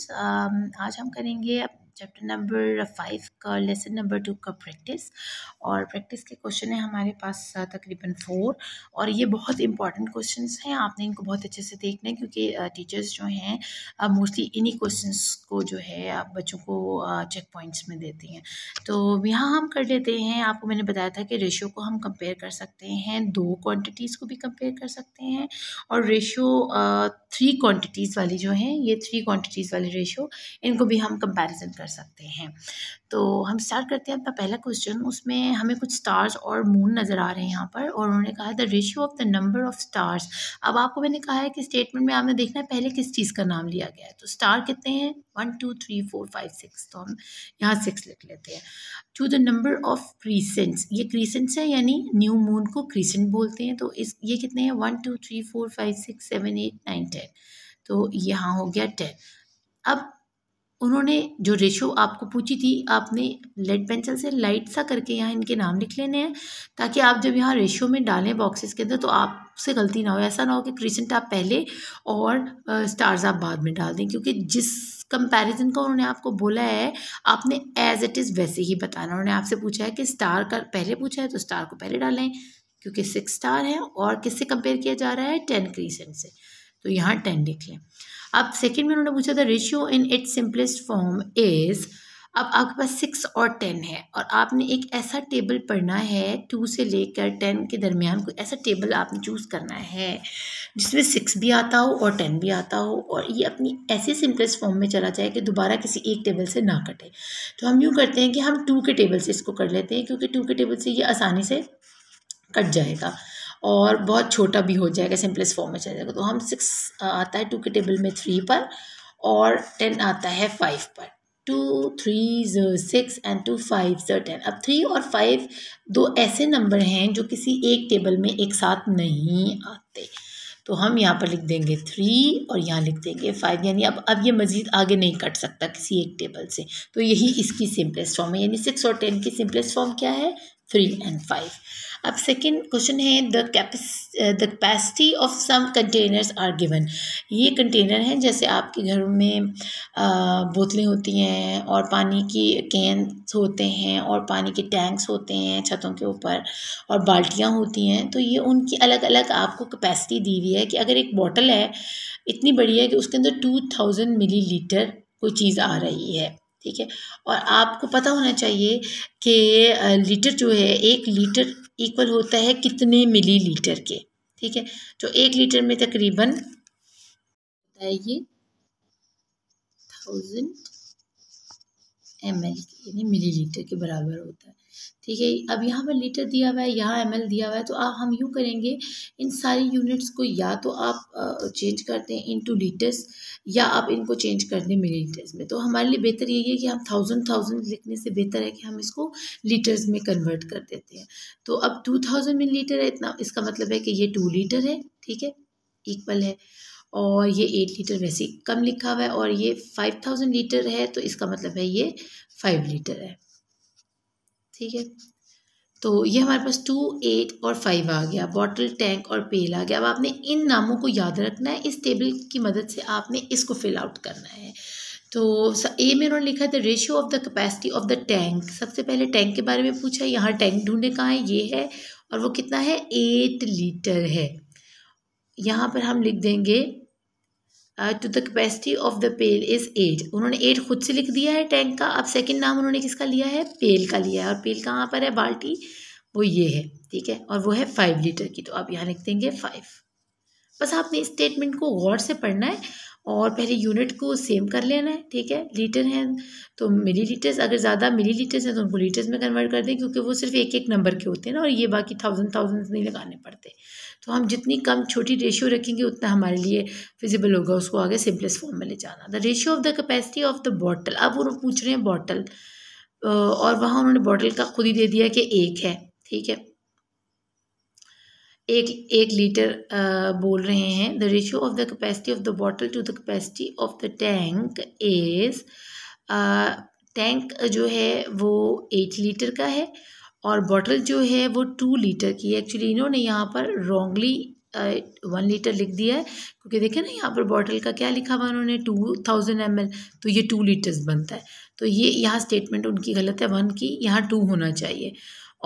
friends um, आज हम करेंगे चैप्टर नंबर फाइव का लेसन नंबर टू का प्रैक्टिस और प्रैक्टिस के क्वेश्चन है हमारे पास तकरीबन फोर और ये बहुत इंपॉर्टेंट क्वेश्चन हैं आपने इनको बहुत अच्छे से देखना है क्योंकि टीचर्स जो हैं मोस्टली इन्हीं क्वेश्चन को जो है आप बच्चों को चेक पॉइंट्स में देती हैं तो यहाँ हम कर लेते हैं आपको मैंने बताया था कि रेशियो को हम कंपेयर कर सकते हैं दो क्वान्टिटीज़ को भी कंपेयर कर सकते हैं और रेशियो थ्री क्वान्टिटीज़ वाली जो हैं ये थ्री क्वान्टिटीज़ वाली रेशियो इनको भी हम कंपैरिजन कर सकते हैं तो हम स्टार्ट करते हैं अपना पहला क्वेश्चन उसमें हमें कुछ स्टार्स और मून नज़र आ रहे हैं यहाँ पर और उन्होंने कहा है the ratio of the number of stars अब आपको मैंने कहा है कि स्टेटमेंट में आपने देखना है पहले किस चीज़ का नाम लिया गया है तो स्टार कितने हैं one two three four five six तो हम यहाँ सिक्स लिख लेते हैं to the number of crescents ये क्रीसेंट्स हैं यानी न्यू मून को क्रीसेंट बोलते हैं तो इस ये कितने हैं one two three four five six seven eight nine ten तो यहाँ हो गया टेन अब उन्होंने जो रेशो आपको पूछी थी आपने लेड पेंसिल से लाइट सा करके यहाँ इनके नाम लिख लेने हैं ताकि आप जब यहाँ रेशो में डालें बॉक्सेस के अंदर तो आपसे गलती ना हो ऐसा ना हो कि क्रीसेंट आप पहले और स्टार्स आप बाद में डाल दें क्योंकि जिस कंपैरिजन का उन्होंने आपको बोला है आपने एज इट इज़ वैसे ही बताना उन्होंने आपसे पूछा है कि स्टार का पहले पूछा है तो स्टार को पहले डालें क्योंकि सिक्स स्टार है और किससे कंपेयर किया जा रहा है टेन क्रीसेंट से तो यहाँ टेन लिख लें अब सेकेंड में उन्होंने पूछा था ratio in its simplest form is अब आपके पास सिक्स और टेन है और आपने एक ऐसा टेबल पढ़ना है टू से लेकर टेन के दरमियान कोई ऐसा टेबल आपने चूज़ करना है जिसमें सिक्स भी आता हो और टेन भी आता हो और ये अपनी ऐसे सिंपलेस्ट फॉर्म में चला जाए कि दोबारा किसी एक टेबल से ना कटे तो हम यूँ करते हैं कि हम टू के टेबल से इसको कर लेते हैं क्योंकि टू के टेबल से ये आसानी से कट जाएगा और बहुत छोटा भी हो जाएगा सिंपलेस्ट फॉर्म में चला जाएगा तो हम सिक्स आता है टू के टेबल में थ्री पर और टेन आता है फाइव पर टू थ्री जो सिक्स एंड टू फाइव जो टेन अब थ्री और फाइव दो ऐसे नंबर हैं जो किसी एक टेबल में एक साथ नहीं आते तो हम यहाँ पर लिख देंगे थ्री और यहाँ लिख देंगे फाइव यानी अब अब ये मज़ीद आगे नहीं कट सकता किसी एक टेबल से तो यही इसकी सिंपलेस्ट फॉर्म है यानी सिक्स और टेन की सिंपलेस्ट फॉर्म क्या है थ्री एंड फाइव अब सेकेंड क्वेश्चन है the the capacity of some containers are given ये कंटेनर हैं जैसे आपके घरों में बोतलें होती हैं और पानी की कैन होते हैं और पानी के टैंक्स होते हैं छतों के ऊपर और बाल्टियाँ होती हैं तो ये उनकी अलग अलग आपको कैपेसिटी दी हुई है कि अगर एक बॉटल है इतनी बड़ी है कि उसके अंदर टू थाउजेंड मिली लीटर कोई चीज़ आ रही है ठीक है और आपको पता होना चाहिए कि लीटर जो है एक लीटर इक्वल होता है कितने मिली लीटर के ठीक है तो एक लीटर में तकरीबन है ये थाउजेंड एम एल यानी मिली लीटर के बराबर होता है ठीक है अब यहाँ पर लीटर दिया हुआ है यहाँ एम दिया हुआ है तो आप हम यूँ करेंगे इन सारी यूनिट्स को या तो आप चेंज करते हैं इनटू लीटर्स या आप इनको चेंज कर दें मिली लीटर्स में तो हमारे लिए बेहतर यही है कि हम थाउजेंड थाउजेंड लिखने से बेहतर है कि हम इसको लीटर्स में कन्वर्ट कर देते हैं तो अब टू थाउजेंड मिली लीटर है इतना इसका मतलब है कि ये टू लीटर है ठीक है इक्वल है और ये एट लीटर वैसे कम लिखा हुआ है और ये फाइव थाउजेंड लीटर है तो इसका मतलब है ये फाइव लीटर है ठीक है तो ये हमारे पास टू एट और फाइव आ गया बॉटल टैंक और पेल आ गया अब आपने इन नामों को याद रखना है इस टेबल की मदद से आपने इसको फिल आउट करना है तो ए में उन्होंने लिखा है the ratio of the capacity of the tank सबसे पहले टैंक के बारे में पूछा है यहाँ टैंक ढूंढने कहाँ है ये है और वो कितना है एट लीटर है यहाँ पर हम लिख देंगे to the capacity of the pail is eight उन्होंने एट खुद से लिख दिया है टैंक का अब सेकेंड नाम उन्होंने किसका लिया है पेल का लिया है और पेल कहाँ पर है बाल्टी वो ये है ठीक है और वो है फाइव लीटर की तो आप यहाँ लिख देंगे फाइव बस आपने इस स्टेटमेंट को गौर से पढ़ना है और पहले यूनिट को सेम कर लेना है ठीक है लीटर हैं तो मिली लीटर्स अगर ज़्यादा मिली लीटर्स हैं तो उनको लीटर्स में कन्वर्ट कर दें क्योंकि वो सिर्फ एक एक नंबर के होते हैं ना और ये बाकी थाउजेंड थाउजेंड नहीं लगाने पड़ते तो हम जितनी कम छोटी रेशियो रखेंगे उतना हमारे लिए फिजिबल होगा उसको आगे सिंपलेस्ट फॉर्म में ले जाना the ratio of the capacity of the bottle अब वो पूछ रहे हैं बॉटल और वहाँ उन्होंने बॉटल का खुद ही दे दिया कि एक है ठीक है एक एक लीटर uh, बोल रहे हैं the ratio of the capacity of the bottle to the capacity of the tank is tank जो है वो एट लीटर का है और बॉटल जो है वो टू लीटर की है एक्चुअली इन्होंने यहाँ पर रॉन्गली वन लीटर लिख दिया है क्योंकि देखें ना यहाँ पर बॉटल का क्या लिखा हुआ उन्होंने टू थाउजेंड एम तो ये टू लीटर्स बनता है तो ये यहाँ स्टेटमेंट उनकी गलत है वन की यहाँ टू होना चाहिए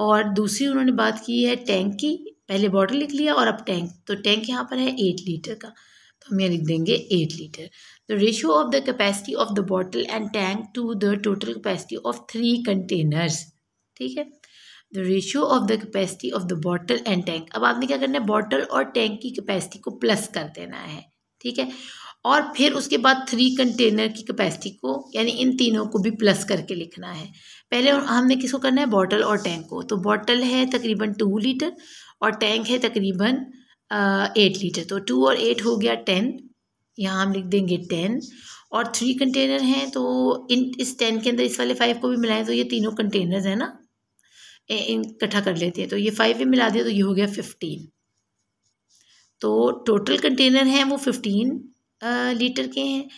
और दूसरी उन्होंने बात की है टैंक की पहले बॉटल लिख लिया और अब टैंक तो टैंक यहाँ पर है एट लीटर का तो हम यहाँ लिख देंगे eight litre the ratio of the capacity of the bottle and tank to the total capacity of three containers ठीक है the ratio of the capacity of the bottle and tank अब आपने क्या करना है बॉटल और टैंक की capacity को प्लस कर देना है ठीक है और फिर उसके बाद थ्री कंटेनर की कैपेसिटी को यानी इन तीनों को भी प्लस करके लिखना है पहले हमने किसको करना है बॉटल और टैंक को तो बॉटल है तकरीबन टू लीटर और टैंक है तकरीबन एट लीटर तो टू और एट हो गया टेन यहाँ हम लिख देंगे टेन और थ्री कंटेनर हैं तो इन इस टेन के अंदर इस वाले फाइव को भी मिलाएं तो ये तीनों कंटेनर्स हैं ना इन इकट्ठा कर लेते हैं तो ये फाइव भी मिला दिया तो ये हो गया फिफ्टीन तो टोटल कंटेनर हैं वो फिफ्टीन लीटर के हैं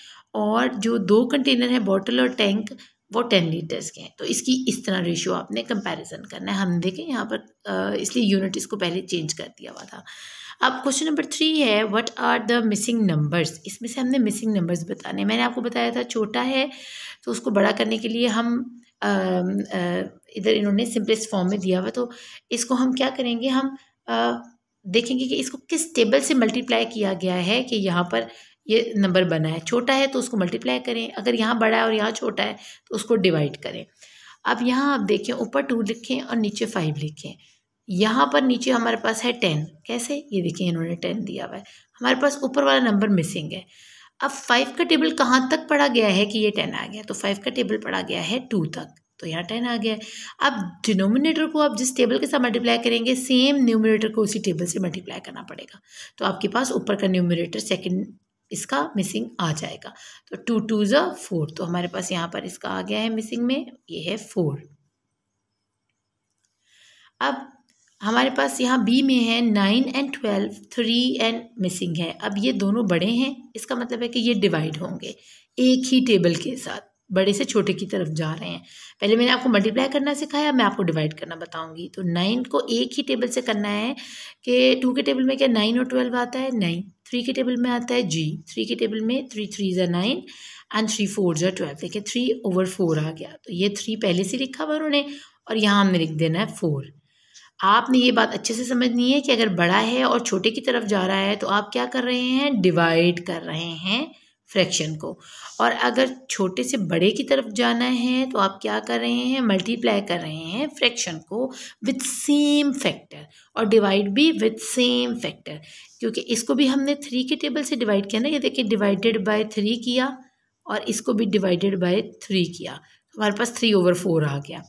और जो दो कंटेनर हैं बॉटल और टैंक वो टेन लीटर्स के हैं तो इसकी इस तरह रेशियो आपने कंपैरिजन करना है हम देखें यहाँ पर इसलिए यूनिट इसको पहले चेंज कर दिया हुआ था अब क्वेश्चन नंबर थ्री है what are the missing numbers इसमें से हमने मिसिंग नंबर्स बताने मैंने आपको बताया था छोटा है तो उसको बड़ा करने के लिए हम इधर इन्होंने सिंपलेस्ट फॉर्म में दिया हुआ तो इसको हम क्या करेंगे हम आ, देखेंगे कि इसको किस टेबल से मल्टीप्लाई किया गया है कि यहाँ पर ये नंबर बना है छोटा है तो उसको मल्टीप्लाई करें अगर यहाँ बड़ा है और यहाँ छोटा है तो उसको डिवाइड करें अब यहाँ आप देखें ऊपर टू लिखें और नीचे फाइव लिखें यहाँ पर नीचे हमारे पास है टेन कैसे ये देखें इन्होंने टेन दिया हुआ है हमारे पास ऊपर वाला नंबर मिसिंग है अब फाइव का टेबल कहाँ तक पढ़ा गया है कि ये टेन आ गया तो फाइव का टेबल पढ़ा गया है टू तक तो यहाँ टेन आ गया है अब डिनोमिनेटर को आप जिस टेबल के साथ मल्टीप्लाई करेंगे सेम न्यूमिनेटर को उसी टेबल से मल्टीप्लाई करना पड़ेगा तो आपके पास ऊपर का न्यूमिनेटर सेकंड इसका मिसिंग आ जाएगा तो टू टू ज फोर तो हमारे पास यहाँ पर इसका आ गया है मिसिंग में ये है फोर अब हमारे पास यहाँ बी में है nine and twelve three and missing है अब ये दोनों बड़े हैं इसका मतलब है कि ये डिवाइड होंगे एक ही टेबल के साथ बड़े से छोटे की तरफ जा रहे हैं पहले मैंने आपको मल्टीप्लाई करना सिखाया मैं आपको डिवाइड करना बताऊंगी तो नाइन को एक ही टेबल से करना है कि टू के टेबल में क्या नाइन और ट्वेल्व आता है नाइन थ्री के टेबल में आता है जी थ्री के टेबल में थ्री थ्री ज़ा नाइन एंड थ्री फोर ज़ा ट्वेल्व देखिए थ्री ओवर फोर आ गया तो ये थ्री पहले से लिखा हुआ उन्होंने और यहाँ हमने लिख देना है फोर आपने ये बात अच्छे से समझनी है कि अगर बड़ा है और छोटे की तरफ जा रहा है तो आप क्या कर रहे हैं डिवाइड कर रहे हैं फ्रैक्शन को और अगर छोटे से बड़े की तरफ जाना है तो आप क्या कर रहे हैं मल्टीप्लाई कर रहे हैं फ्रैक्शन को विथ सेम फैक्टर और डिवाइड भी विथ सेम फैक्टर क्योंकि इसको भी हमने थ्री के टेबल से डिवाइड किया ना ये देखिए डिवाइडेड बाय थ्री किया और इसको भी डिवाइडेड बाय थ्री किया हमारे पास थ्री ओवर फोर आ गया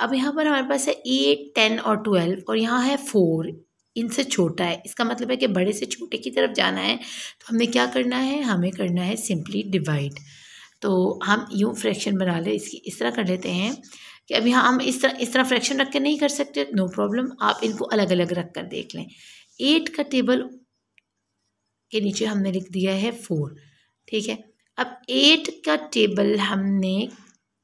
अब यहाँ पर हमारे पास है एट टेन और ट्वेल्व और यहाँ है फोर इनसे छोटा है इसका मतलब है कि बड़े से छोटे की तरफ जाना है तो हमने क्या करना है हमें करना है सिंपली डिवाइड तो हम यूँ फ्रैक्शन बना ले इसकी इस तरह कर लेते हैं कि अभी हाँ हम इस तरह इस तरह फ्रैक्शन रख के नहीं कर सकते नो प्रॉब्लम आप इनको अलग अलग रख कर देख लें एट का टेबल के नीचे हमने लिख दिया है फोर ठीक है अब एट का टेबल हमने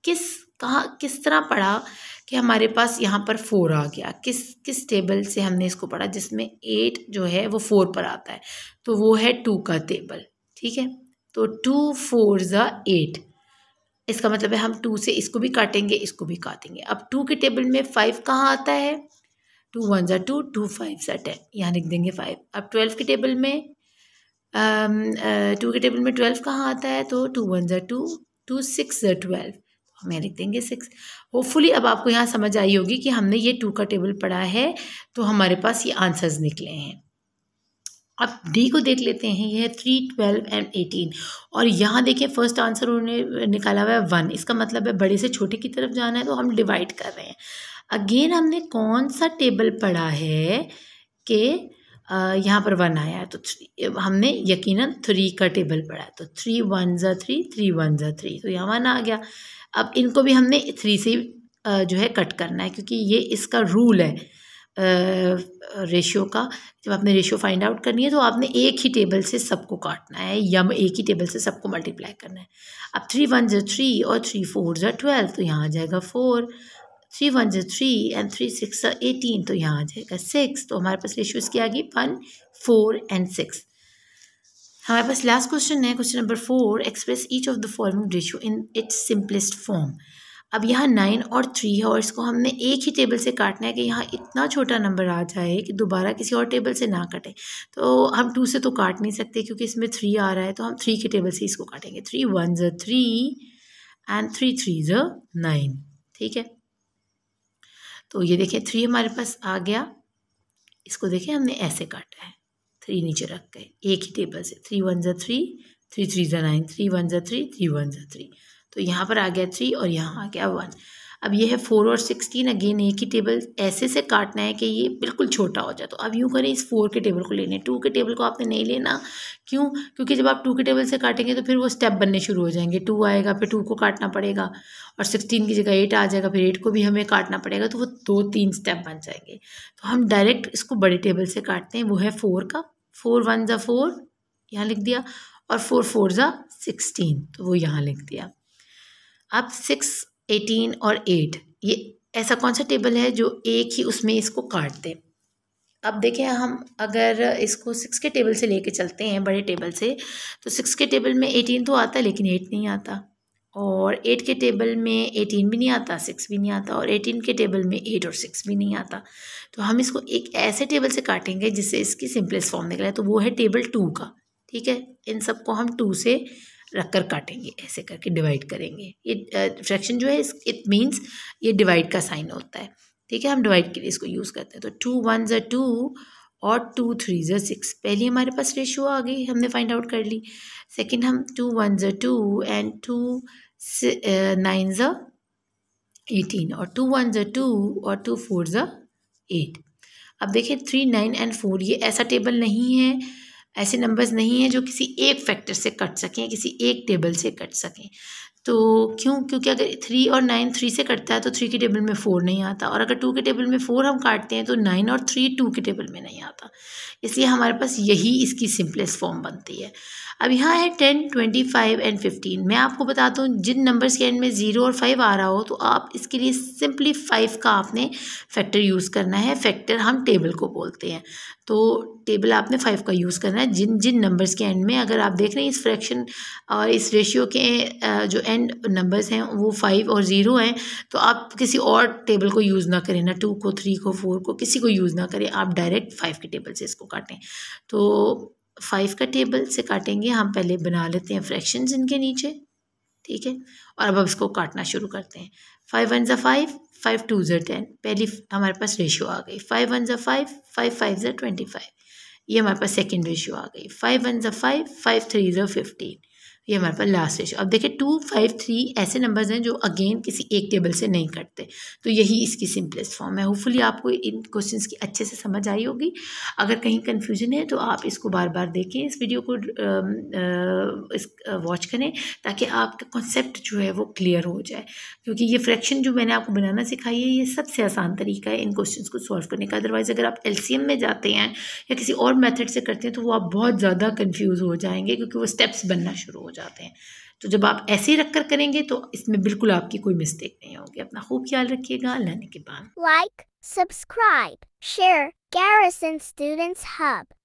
किस कहाँ किस तरह पढ़ा कि हमारे पास यहाँ पर फोर आ गया किस किस टेबल से हमने इसको पढ़ा जिसमें एट जो है वो फोर पर आता है तो वो है टू का टेबल ठीक है तो टू फोर ज़ा एट इसका मतलब है हम टू से इसको भी काटेंगे इसको भी काटेंगे अब टू के टेबल में फाइव कहाँ आता है टू वन ज़ा टू टू फाइव ज़ा टेन यहाँ लिख देंगे फाइव अब ट्वेल्व के टेबल में टू के टेबल में ट्वेल्व कहाँ आता है तो टू वन ज़ा टू टू सिक्स ज़ा ट्वेल्व हमें लिख देंगे सिक्स होपफुली अब आपको यहाँ समझ आई होगी कि हमने ये टू का टेबल पढ़ा है तो हमारे पास ये आंसर्स निकले हैं अब डी को देख लेते हैं यह थ्री ट्वेल्व एंड एटीन और यहाँ देखिए फर्स्ट आंसर उन्होंने निकाला हुआ है वन इसका मतलब है बड़े से छोटे की तरफ जाना है तो हम डिवाइड कर रहे हैं अगेन हमने कौन सा टेबल पढ़ा है कि यहाँ पर वन आया तो थ्री हमने यकीनन थ्री का टेबल पढ़ा तो थ्री वन ज़ा थ्री थ्री वन ज़ा थ्री तो यहाँ वन आ गया अब इनको भी हमने थ्री से जो है कट करना है क्योंकि ये इसका रूल है रेशियो का जब आपने रेशियो फाइंड आउट करनी है तो आपने एक ही टेबल से सबको काटना है या एक ही टेबल से सबको मल्टीप्लाई करना है अब थ्री वन जो थ्री और थ्री फोर जो ट्वेल्व तो यहाँ आ जाएगा फोर थ्री वन जो three and three six eighteen तो यहाँ आ जाएगा सिक्स तो हमारे पास रेशियो इसकी आ गई वन फोर एंड सिक्स हमारे पास लास्ट क्वेश्चन है question number four express each of the following ratio in its simplest form अब यहाँ नाइन और थ्री है और इसको हमने एक ही टेबल से काटना है कि यहाँ इतना छोटा नंबर आ जाए कि दोबारा किसी और टेबल से ना कटे तो हम टू से तो काट नहीं सकते क्योंकि इसमें थ्री आ रहा है तो हम थ्री के टेबल से इसको काटेंगे थ्री वन ज़ थ्री एंड थ्री थ्री ज़ नाइन ठीक है तो ये देखें थ्री हमारे पास आ गया इसको देखें हमने ऐसे काटा है थ्री नीचे रख गए एक ही टेबल से थ्री वन ज़ा थ्री थ्री थ्री ज़ा नाइन थ्री वन ज़ा थ्री थ्री वन ज़ा थ्री तो यहाँ पर आ गया थ्री और यहाँ आ गया वन अब ये है फोर और सिक्सटीन अगेन एक ही टेबल ऐसे से काटना है कि ये बिल्कुल छोटा हो जाए तो अब यूँ करें इस फोर के टेबल को लेने टू के टेबल को आपने नहीं लेना क्यों क्योंकि जब आप टू के टेबल से काटेंगे तो फिर वो स्टेप बनने शुरू हो जाएंगे टू आएगा फिर टू को काटना पड़ेगा और सिक्सटीन की जगह एट आ जाएगा फिर एट को भी हमें काटना पड़ेगा तो वो दो तीन स्टेप बन जाएंगे तो हम डायरेक्ट इसको बड़े टेबल से काटते हैं वो है फोर का फोर वन ज़ा फोर यहाँ लिख दिया और फोर फोर ज़ा सिक्सटीन तो वो यहाँ लिख दिया अब सिक्स एटीन और एट ये ऐसा कौन सा टेबल है जो एक ही उसमें इसको काट दे अब देखें हम अगर इसको सिक्स के टेबल से लेके चलते हैं बड़े टेबल से तो सिक्स के टेबल में एटीन तो आता है लेकिन एट नहीं आता और एट के टेबल में एटीन भी नहीं आता सिक्स भी नहीं आता और एटीन के टेबल में एट और सिक्स भी नहीं आता तो हम इसको एक ऐसे टेबल से काटेंगे जिससे इसकी सिंपलेस्ट फॉर्म निकले तो वो है टेबल टू का ठीक है इन सबको हम टू से रख कर काटेंगे ऐसे करके डिवाइड करेंगे ये फ्रैक्शन जो है इट मीन्स ये डिवाइड का साइन होता है ठीक है हम डिवाइड के लिए इसको यूज़ करते हैं तो टू वन ज़ टू और टू थ्री ज़र सिक्स पहली हमारे पास रेशियो आ गई हमने फाइंड आउट कर ली सेकंड हम टू वन ज़र टू एंड टू नाइन ज़र एटीन और टू वन ज़र टू और टू फोर ज़र एट अब देखिए थ्री नाइन एंड फोर ये ऐसा टेबल नहीं है ऐसे नंबर्स नहीं हैं जो किसी एक फैक्टर से कट सकें किसी एक टेबल से कट सकें तो क्यों क्योंकि अगर थ्री और नाइन थ्री से कटता है तो थ्री के टेबल में फ़ोर नहीं आता और अगर टू के टेबल में फ़ोर हम काटते हैं तो नाइन और थ्री टू के टेबल में नहीं आता इसलिए हमारे पास यही इसकी सिंपलेस्ट फॉर्म बनती है अब यहाँ है ten twenty five and fifteen मैं आपको बता दूँ जिन नंबर्स के एंड में ज़ीरो और फाइव आ रहा हो तो आप इसके लिए सिंपली फाइव का आपने फैक्टर यूज़ करना है फैक्टर हम टेबल को बोलते हैं तो टेबल आपने फाइव का यूज़ करना है जिन जिन नंबर्स के एंड में अगर आप देख रहे हैं इस फ्रैक्शन और इस रेशियो के जो एंड नंबर्स हैं वो फाइव और ज़ीरो हैं तो आप किसी और टेबल को यूज़ ना करें ना टू को थ्री को फोर को किसी को यूज़ ना करें आप डायरेक्ट फाइव के टेबल से इसको काटें तो फाइव का टेबल से काटेंगे हम पहले बना लेते हैं फ्रैक्शन इनके नीचे ठीक है और अब अब इसको काटना शुरू करते हैं फाइव वन ज़ा फाइव फाइव टू ज़ा टेन पहली हमारे पास रेशियो आ गई फाइव वन ज़ा फाइव फाइव फाइव ज़ा ट्वेंटी फाइव ये हमारे पास सेकेंड रेशियो आ गई फाइव वन ज़ा फाइव फाइव थ्री ज़ा फिफ्टीन ये हमारे पास लास्ट रेशो अब देखिए टू फाइव थ्री ऐसे नंबर्स हैं जो अगेन किसी एक टेबल से नहीं कटते तो यही इसकी सिंपलेस्ट फॉर्म है होपफुली आपको इन क्वेश्चंस की अच्छे से समझ आई होगी अगर कहीं कन्फ्यूजन है तो आप इसको बार बार देखें इस वीडियो को इस वॉच करें ताकि आपका कॉन्सेप्ट जो है वो क्लियर हो जाए क्योंकि ये फ्रैक्शन जो मैंने आपको बनाना सिखाई है ये सबसे आसान तरीका है इन क्वेश्चन को सॉल्व करने का अदरवाइज़ अगर आप एल में जाते हैं या किसी और मैथड से करते हैं तो वो आप बहुत ज़्यादा कन्फ्यूज़ हो जाएंगे क्योंकि वो स्टेप्स बनना शुरू हो जाए जाते हैं तो जब आप ऐसे रख कर करेंगे तो इसमें बिल्कुल आपकी कोई मिस्टेक नहीं होगी अपना खूब ख्याल रखिएगा लाने के बाद like subscribe share students hub